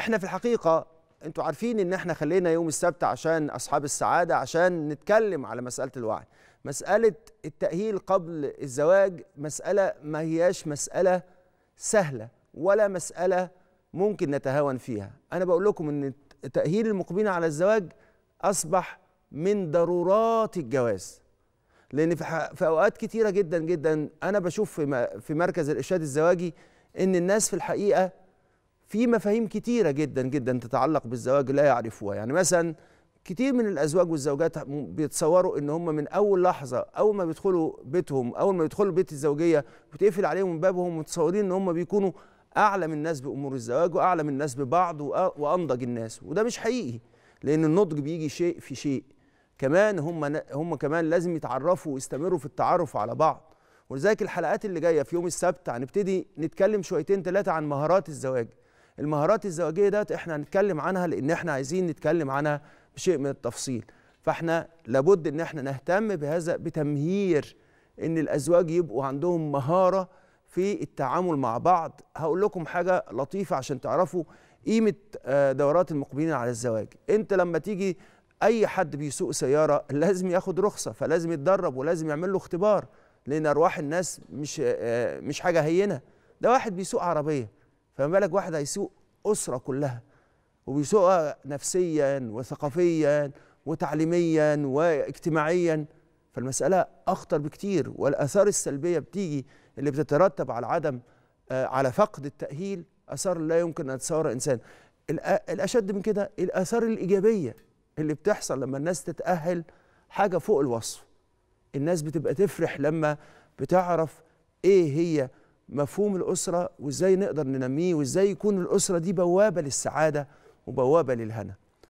احنا في الحقيقه انتوا عارفين ان احنا خلينا يوم السبت عشان اصحاب السعاده عشان نتكلم على مساله الوعي مساله التاهيل قبل الزواج مساله ما هياش مساله سهله ولا مساله ممكن نتهاون فيها انا بقول لكم ان تاهيل المقبلين على الزواج اصبح من ضرورات الجواز لان في اوقات كتيره جدا جدا انا بشوف في مركز الارشاد الزواجي ان الناس في الحقيقه في مفاهيم كتيرة جدا جدا تتعلق بالزواج لا يعرفوها يعني مثلا كتير من الازواج والزوجات بيتصوروا ان هم من اول لحظه اول ما بيدخلوا بيتهم اول ما بيدخلوا بيت الزوجيه بتقفل عليهم من بابهم متصورين ان هم بيكونوا اعلى من الناس بامور الزواج واعلى من الناس ببعض وانضج الناس وده مش حقيقي لان النضج بيجي شيء في شيء كمان هم هم كمان لازم يتعرفوا ويستمروا في التعرف على بعض ولذلك الحلقات اللي جايه في يوم السبت هنبتدي نتكلم شويتين ثلاثه عن مهارات الزواج المهارات الزواجيه ديت احنا هنتكلم عنها لان احنا عايزين نتكلم عنها بشيء من التفصيل فاحنا لابد ان احنا نهتم بهذا بتمهير ان الازواج يبقوا عندهم مهاره في التعامل مع بعض هقول لكم حاجه لطيفه عشان تعرفوا قيمه آه، دورات المقبلين على الزواج انت لما تيجي اي حد بيسوق سياره لازم ياخد رخصه فلازم يتدرب ولازم يعمل له اختبار لان ارواح الناس مش آه، مش حاجه هينه ده واحد بيسوق عربيه فما بالك واحد هيسوق اسره كلها وبيسوقها نفسيا وثقافيا وتعليميا واجتماعيا فالمساله اخطر بكتير والاثار السلبيه بتيجي اللي بتترتب على عدم آه، على فقد التاهيل اثار لا يمكن ان يتصورها انسان الاشد من كده الاثار الايجابيه اللي بتحصل لما الناس تتاهل حاجه فوق الوصف الناس بتبقى تفرح لما بتعرف ايه هي مفهوم الأسرة وإزاي نقدر ننميه وإزاي يكون الأسرة دي بوابة للسعادة وبوابة للهنا